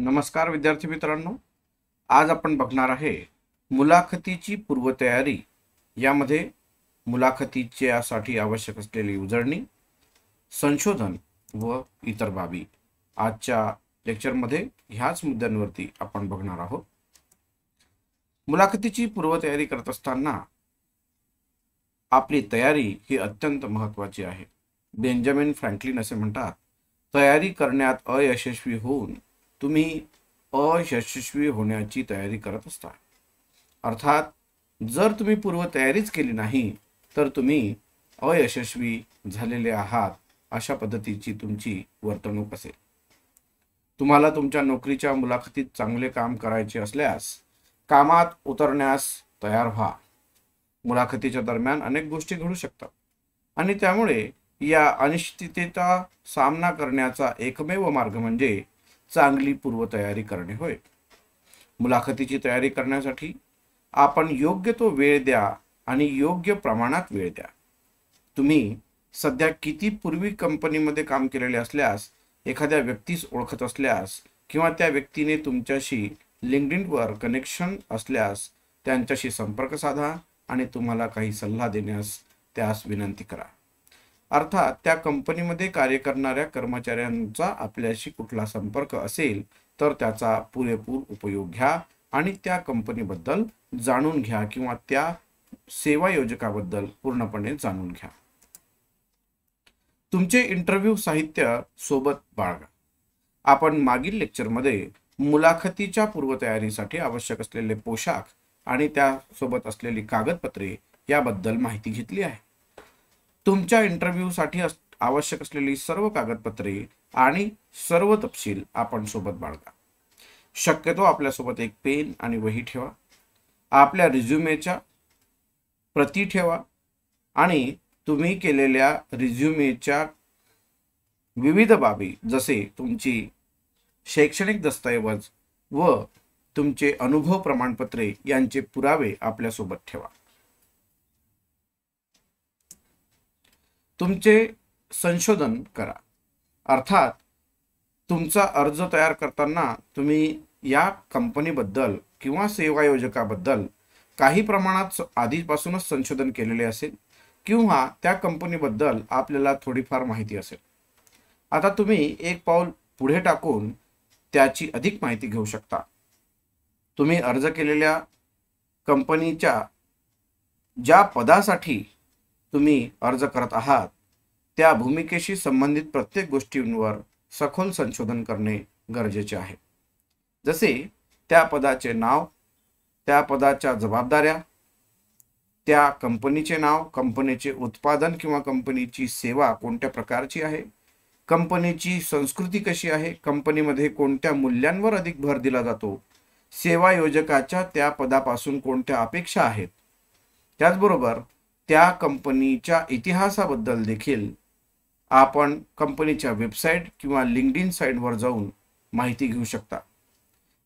नमस्कार विद्यार्थी मित्रांनो आज आपण बघणार आहे मुलाखतीची पूर्वतयारी यामध्ये मुलाखतीच्यासाठी आवश्यक असलेली उजळणी संशोधन व इतर बाबी आजच्या लेक्चरमध्ये ह्याच मुद्द्यांवरती आपण बघणार आहोत मुलाखतीची पूर्वतयारी करत असताना आपली तयारी ही अत्यंत महत्वाची आहे बेंजामिन फ्रँकलिन असे म्हणतात तयारी करण्यात अयशस्वी होऊन तुम्ही अयशस्वी होण्याची तयारी करत असता अर्थात जर तुम्ही पूर्वतयारीच केली नाही तर तुम्ही अयशस्वी झालेले आहात अशा पद्धतीची तुमची वर्तणूक असेल तुम्हाला तुमच्या नोकरीच्या मुलाखतीत चांगले काम करायचे असल्यास कामात उतरण्यास तयार व्हा मुलाखतीच्या दरम्यान अनेक गोष्टी घडू शकतात आणि त्यामुळे या अनिश्चिततेचा सामना करण्याचा एकमेव मार्ग म्हणजे चांगली पूर्वतयारी करणे होय मुलाखतीची तयारी करण्यासाठी आपण योग्य तो वेळ द्या आणि योग्य प्रमाणात वेळ द्या तुम्ही सध्या किती पूर्वी कंपनीमध्ये काम केलेले असल्यास एखाद्या व्यक्तीस ओळखत असल्यास किंवा त्या व्यक्तीने तुमच्याशी लिंकडिनवर कनेक्शन असल्यास त्यांच्याशी संपर्क साधा आणि तुम्हाला काही सल्ला देण्यास त्यास विनंती करा अर्थात त्या कंपनीमध्ये कार्य करणाऱ्या कर्मचाऱ्यांचा आपल्याशी कुठला संपर्क असेल तर त्याचा पुरेपूर उपयोग घ्या आणि त्या कंपनीबद्दल जाणून घ्या किंवा त्या सेवा योजकाबद्दल पूर्णपणे जाणून घ्या तुमचे इंटरव्ह्यू साहित्य सोबत बाळगा आपण मागील लेक्चरमध्ये मुलाखतीच्या पूर्वतयारीसाठी आवश्यक असलेले पोशाख आणि त्यासोबत असलेली कागदपत्रे याबद्दल माहिती घेतली आहे तुमच्या इंटरव्ह्यूसाठी आवश्यक असलेली सर्व कागदपत्रे आणि सर्व तपशील आपण सोबत बाळगा शक्यतो आपल्यासोबत एक पेन आणि वही ठेवा आपल्या रिझ्युमेच्या प्रती ठेवा आणि तुम्ही केलेल्या रिझ्युमेच्या विविध बाबी जसे तुमची शैक्षणिक दस्तऐवज व तुमचे अनुभव प्रमाणपत्रे यांचे पुरावे आपल्यासोबत ठेवा तुमचे संशोधन करा अर्थात तुमचा अर्ज तयार करताना तुम्ही या कंपनीबद्दल किंवा सेवा योजकाबद्दल काही प्रमाणात आधीपासूनच संशोधन केलेले असेल किंवा त्या कंपनीबद्दल आपल्याला थोडीफार माहिती असेल आता तुम्ही एक पाऊल पुढे टाकून त्याची अधिक माहिती घेऊ शकता तुम्ही अर्ज केलेल्या कंपनीच्या ज्या पदासाठी तुम्ही अर्ज करत आहात त्या भूमिकेशी संबंधित प्रत्येक गोष्टींवर सखोल संशोधन करणे गरजेचे आहे जसे त्या पदाचे नाव त्या पदाच्या जबाबदाऱ्या त्या कंपनीचे नाव कंपनीचे उत्पादन किंवा कंपनीची सेवा कोणत्या प्रकारची आहे कंपनीची संस्कृती कशी आहे कंपनीमध्ये कोणत्या मूल्यांवर अधिक भर दिला जातो सेवा योजकाच्या त्या पदापासून कोणत्या अपेक्षा आहेत त्याचबरोबर त्या कंपनीच्या इतिहासाबद्दल देखील आपण कंपनीच्या वेबसाईट किंवा इन साईटवर जाऊन माहिती घेऊ शकता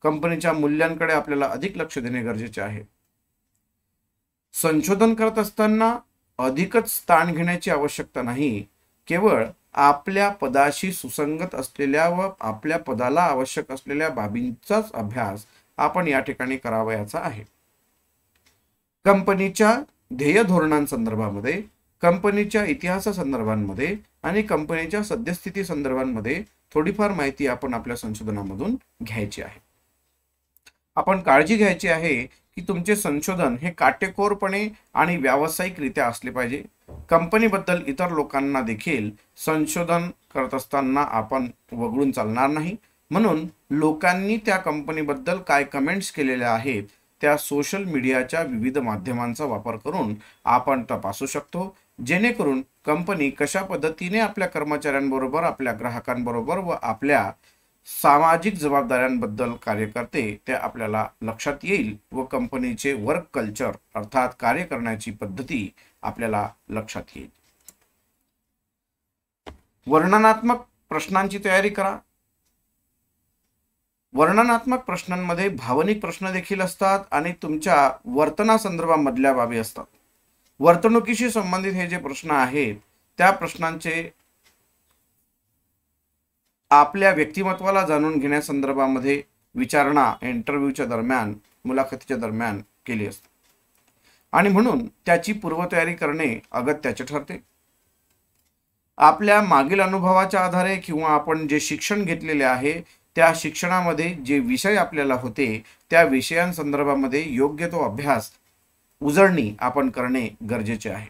कंपनीच्या मूल्यांकडे आपल्याला अधिक लक्ष देणे गरजेचे आहे संशोधन करत असताना अधिकच स्थान घेण्याची आवश्यकता नाही केवळ आपल्या पदाशी सुसंगत असलेल्या व आपल्या पदाला आवश्यक असलेल्या बाबींचाच अभ्यास आपण या ठिकाणी करावयाचा आहे कंपनीच्या ध्येय धोरणांसंदर्भामध्ये कंपनीच्या इतिहासासंदर्भांमध्ये आणि कंपनीच्या सद्यस्थिती संदर्भांमध्ये थोडीफार माहिती आपण आपल्या संशोधनामधून घ्यायची आहे आपण काळजी घ्यायची आहे की तुमचे संशोधन हे काटेकोरपणे आणि व्यावसायिकरित्या असले पाहिजे कंपनीबद्दल इतर लोकांना देखील संशोधन करत असताना आपण वगळून चालणार नाही म्हणून लोकांनी त्या कंपनीबद्दल काय कमेंट्स केलेल्या आहेत त्या सोशल मीडियाच्या विविध माध्यमांचा वापर करून आपण तपासू शकतो जेणेकरून कंपनी कशा पद्धतीने आपल्या कर्मचाऱ्यांबरोबर आपल्या ग्राहकांबरोबर व आपल्या सामाजिक जबाबदाऱ्यांबद्दल कार्य करते ते आपल्याला लक्षात येईल व कंपनीचे वर्क कल्चर अर्थात कार्य करण्याची पद्धती आपल्याला लक्षात येईल वर्णनात्मक प्रश्नांची तयारी करा वर्णनात्मक प्रश्नांमध्ये भावनिक प्रश्न देखील असतात आणि तुमच्या वर्तनासंदर्भामधल्या बाबी असतात वर्तणुकीशी संबंधित हे जे प्रश्न आहेत त्या प्रश्नांचे आपल्या व्यक्तिमत्वाला जाणून घेण्यासंदर्भामध्ये विचारणा इंटरव्ह्यूच्या दरम्यान मुलाखतीच्या दरम्यान केली असते आणि म्हणून त्याची पूर्वतयारी करणे अगत्याचे ठरते आपल्या मागील अनुभवाच्या आधारे किंवा आपण जे शिक्षण घेतलेले आहे त्या शिक्षणामध्ये जे विषय आपल्याला होते त्या विषयांसंदर्भामध्ये योग्य तो अभ्यास उजळणी आपण करणे गरजेचे आहे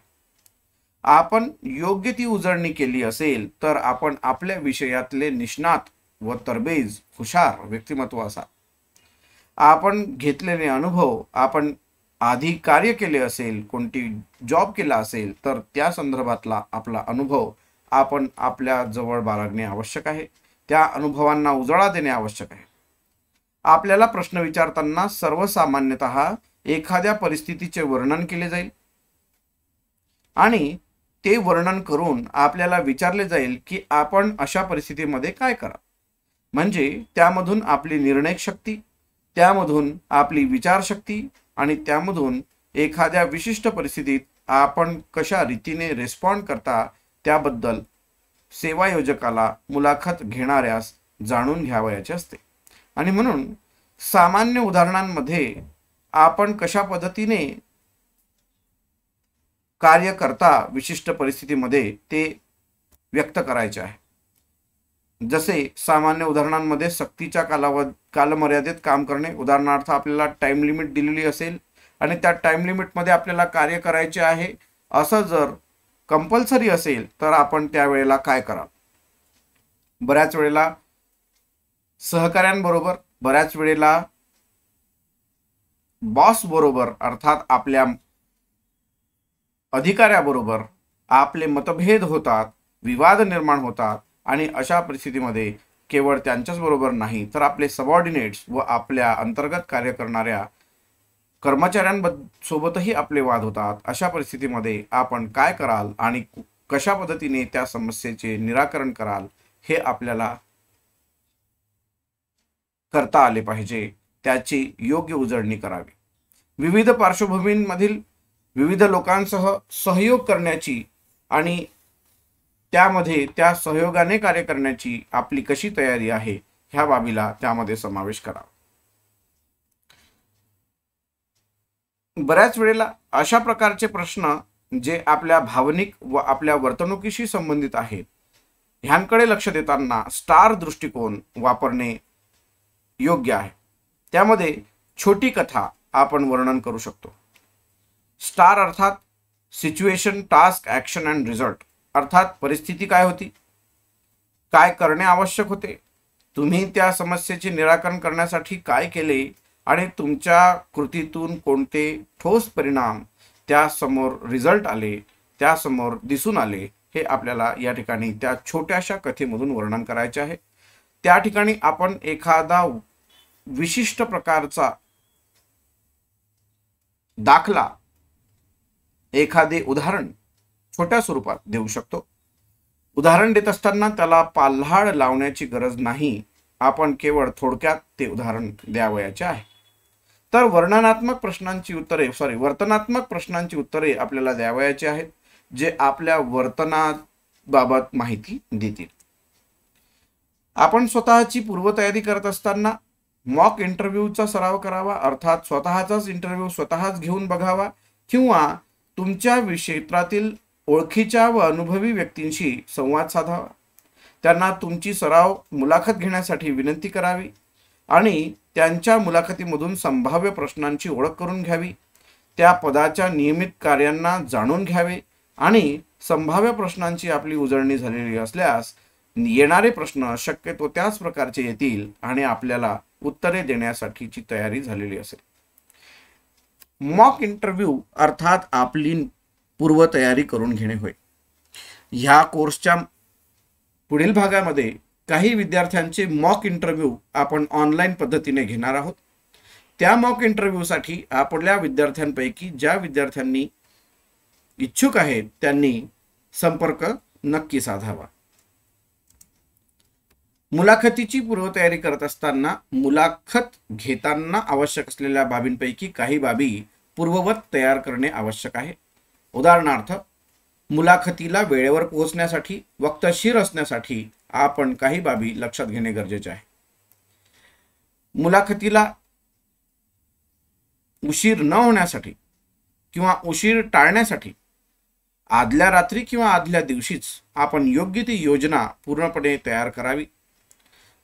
आपण योग्य ती उजळणी केली असेल तर आपण आपल्या विषयातले निष्णात व तरबेज हुशार व्यक्तिमत्व असा आपण घेतलेले अनुभव आपण आधी कार्य केले असेल कोणती जॉब केला असेल तर त्या संदर्भातला आपला अनुभव आपण आपल्या जवळ बाळगणे आवश्यक आहे त्या अनुभवांना उजाळा देणे आवश्यक आहे आपल्याला प्रश्न विचारताना सर्वसामान्यत एखाद्या परिस्थितीचे वर्णन केले जाईल आणि ते वर्णन करून आपल्याला विचारले जाईल की आपण अशा परिस्थितीमध्ये काय करा म्हणजे त्यामधून आपली निर्णय शक्ती त्यामधून आपली विचारशक्ती आणि त्यामधून एखाद्या विशिष्ट परिस्थितीत आपण कशा रीतीने रेस्पॉन्ड करता त्याबद्दल सेवायोजकाला मुलाखत घेणाऱ्यास जाणून घ्यावयाचे असते आणि म्हणून सामान्य उदाहरणांमध्ये आपण कशा पद्धतीने कार्य करता विशिष्ट परिस्थितीमध्ये ते व्यक्त करायचे आहे जसे सामान्य उदाहरणांमध्ये सक्तीच्या कालावध कालमर्यादेत काम करणे उदाहरणार्थ आपल्याला टाईम लिमिट दिलेली असेल आणि त्या टाईम लिमिटमध्ये आपल्याला कार्य करायचे आहे असं जर कंपलसरी असेल तर आपण त्यावेळेला काय कराल बऱ्याच वेळेला सहकाऱ्यांबरोबर बऱ्याच वेळेला बॉस बरोबर अर्थात आपल्या अधिकाऱ्याबरोबर आपले मतभेद होतात विवाद निर्माण होतात आणि अशा परिस्थितीमध्ये केवळ त्यांच्याच बरोबर नाही तर आपले सबऑर्डिनेट्स व आपल्या अंतर्गत कार्य करणाऱ्या कर्मचाऱ्यांसोबतही आपले वाद होतात अशा परिस्थितीमध्ये आपण काय कराल आणि कशा पद्धतीने त्या समस्येचे निराकरण कराल हे आपल्याला करता आले पाहिजे त्याची योग्य उजळणी करावी विविध पार्श्वभूमींमधील विविध लोकांसह सहयोग करण्याची आणि त्यामध्ये त्या सहयोगाने कार्य करण्याची आपली कशी तयारी आहे ह्या बाबीला त्यामध्ये समावेश करावा बऱ्याच वेळेला अशा प्रकारचे प्रश्न जे आपल्या भावनिक व आपल्या वर्तणुकीशी संबंधित आहेत ह्यांकडे लक्ष देताना स्टार दृष्टिकोन वापरणे योग्य आहे त्यामध्ये छोटी कथा आपण वर्णन करू शकतो स्टार अर्थात situation task action and result अर्थात परिस्थिती काय होती काय करणे आवश्यक होते तुम्ही त्या समस्येचे निराकरण करण्यासाठी काय केले आणि तुमच्या कृतीतून कोणते ठोस परिणाम त्यासमोर रिझल्ट आले त्यासमोर दिसून आले हे आपल्याला या ठिकाणी त्या छोट्याशा कथेमधून वर्णन करायचे आहे त्या ठिकाणी आपण एखादा विशिष्ट प्रकारचा दाखला एखादे उदाहरण छोट्या स्वरूपात देऊ शकतो उदाहरण देत असताना त्याला पाल्हाड लावण्याची गरज नाही आपण केवळ थोडक्यात ते उदाहरण द्यावयाचे आहे तर वर्णनात्मक प्रश्नांची उत्तरे सॉरी वर्तनात्मक प्रश्नांची उत्तरे आपल्याला द्यावयाची आहेत जे आपल्या वर्तनाबाबत माहिती देतील आपण स्वतःची पूर्वतयारी करत असताना मॉक इंटरव्ह्यूचा सराव करावा अर्थात स्वतःचाच इंटरव्ह्यू स्वतःच घेऊन बघावा किंवा तुमच्या क्षेत्रातील ओळखीच्या व अनुभवी व्यक्तींशी संवाद साधावा त्यांना तुमची सराव मुलाखत घेण्यासाठी विनंती करावी आणि त्यांच्या मुलाखतीमधून संभाव्य प्रश्नांची ओळख करून घ्यावी त्या पदाच्या नियमित कार्यांना जाणून घ्यावे आणि संभाव्य प्रश्नांची आपली उजळणी झालेली असल्यास येणारे प्रश्न शक्यतो त्याच प्रकारचे येतील आणि आपल्याला उत्तरे देण्यासाठीची तयारी झालेली असेल मॉक इंटरव्ह्यू अर्थात आपली पूर्वतयारी करून घेणे होय ह्या कोर्सच्या पुढील भागामध्ये काही विद्यार्थ्यांचे मॉक इंटरव्ह्यू आपण ऑनलाईन पद्धतीने घेणार आहोत त्या मॉक इंटरव्ह्यूसाठी आपल्या विद्यार्थ्यांपैकी ज्या विद्यार्थ्यांनी इच्छुक आहेत त्यांनी संपर्क नक्की साधावा मुलाखतीची पूर्वतयारी करत असताना मुलाखत घेताना आवश्यक असलेल्या बाबींपैकी काही बाबी पूर्ववत तयार करणे आवश्यक आहे उदाहरणार्थ मुलाखतीला वेळेवर पोहोचण्यासाठी वक्तशीर असण्यासाठी आपण काही बाबी लक्षात घेणे गरजेचे आहे मुलाखतीला उशीर न होण्यासाठी किंवा उशीर टाळण्यासाठी आदल्या रात्री किंवा आदल्या दिवशीच आपण योग्य ती योजना पूर्णपणे तयार करावी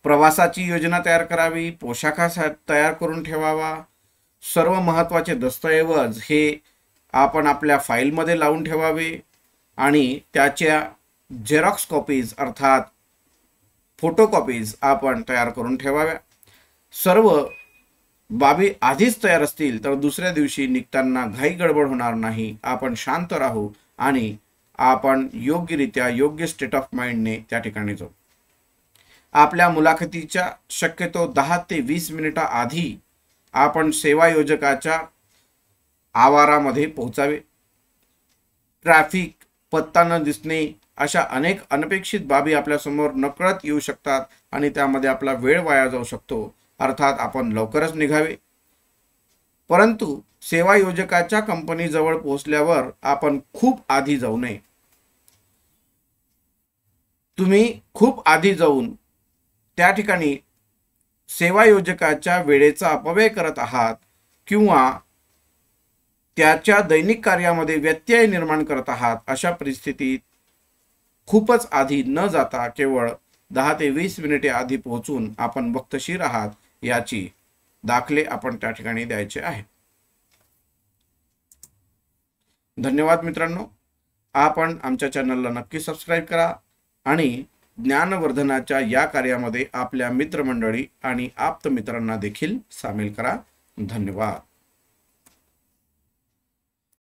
प्रवासाची योजना तयार करावी पोशाखा तयार करून ठेवावा सर्व महत्त्वाचे दस्तऐवज हे आपण आपल्या फाईलमध्ये लावून ठेवावे आणि त्याच्या झेरॉक्स कॉपीज अर्थात फोटोकॉपीज आपण तयार करून ठेवाव्या सर्व बाबी आधीच तयार असतील तर दुसऱ्या दिवशी निघताना घाई गडबड होणार नाही आपण शांत राहू आणि आपण योग्यरित्या योग्य स्टेट ऑफ माइंडने त्या ठिकाणी जाऊ आपल्या मुलाखतीच्या शक्यतो दहा ते वीस मिनिटा आधी आपण सेवायोजकाच्या आवारामध्ये पोहोचावे ट्रॅफिक पत्ता न दिसणे अशा अनेक अनपेक्षित बाबी आपल्यासमोर नकळत येऊ शकतात आणि त्यामध्ये आपला वेळ वाया जाऊ शकतो अर्थात आपण लवकरच निघावे परंतु सेवा योजकाच्या कंपनीजवळ पोहोचल्यावर आपण खूप आधी जाऊ नये तुम्ही खूप आधी जाऊन त्या ठिकाणी सेवा योजकाच्या वेळेचा अपव्यय करत आहात किंवा त्याच्या दैनिक कार्यामध्ये व्यत्यय निर्माण करत आहात अशा परिस्थितीत खूपच आधी न जाता केवळ दहा ते वीस मिनिटे आधी पोहोचून आपण वक्तशीर आहात याची दाखले आपण त्या ठिकाणी द्यायचे आहे धन्यवाद मित्रांनो आपण आमच्या चॅनलला नक्की सबस्क्राईब करा आणि ज्ञानवर्धनाच्या या कार्यामध्ये आपल्या मित्रमंडळी आणि आप्त मित्रांना देखील सामील करा धन्यवाद